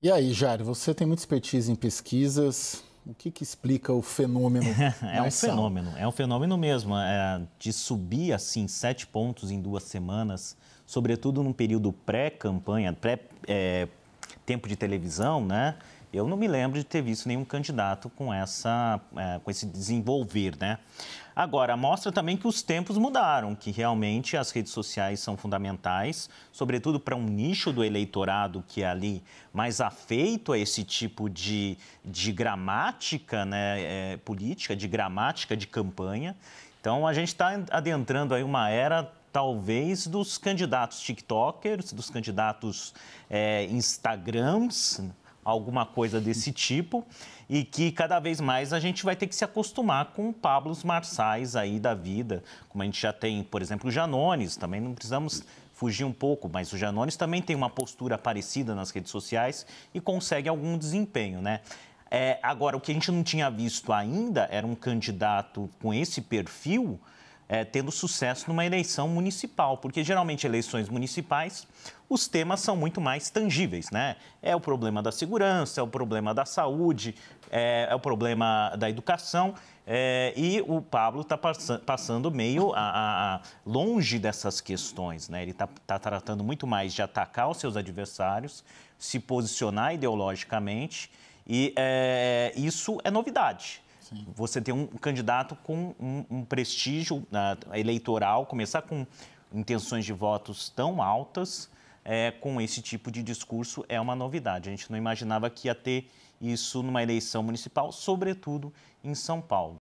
E aí, Jair, você tem muita expertise em pesquisas. O que, que explica o fenômeno? é um fenômeno, é um fenômeno mesmo. É, de subir assim sete pontos em duas semanas, sobretudo num período pré-campanha, pré-tempo é, de televisão, né? Eu não me lembro de ter visto nenhum candidato com, essa, é, com esse desenvolver, né? Agora, mostra também que os tempos mudaram, que realmente as redes sociais são fundamentais, sobretudo para um nicho do eleitorado que é ali mais afeito a esse tipo de, de gramática né, é, política, de gramática de campanha. Então, a gente está adentrando aí uma era talvez dos candidatos TikTokers, dos candidatos é, Instagrams, alguma coisa desse tipo e que cada vez mais a gente vai ter que se acostumar com Pablos Marçais aí da vida, como a gente já tem, por exemplo, o Janones, também não precisamos fugir um pouco, mas o Janones também tem uma postura parecida nas redes sociais e consegue algum desempenho, né? É, agora, o que a gente não tinha visto ainda era um candidato com esse perfil é, tendo sucesso numa eleição municipal, porque geralmente eleições municipais os temas são muito mais tangíveis, né? É o problema da segurança, é o problema da saúde, é, é o problema da educação. É, e o Pablo está passando meio a, a, longe dessas questões, né? Ele está tá tratando muito mais de atacar os seus adversários, se posicionar ideologicamente, e é, isso é novidade você ter um candidato com um, um prestígio uh, eleitoral, começar com intenções de votos tão altas, é, com esse tipo de discurso, é uma novidade. A gente não imaginava que ia ter isso numa eleição municipal, sobretudo em São Paulo.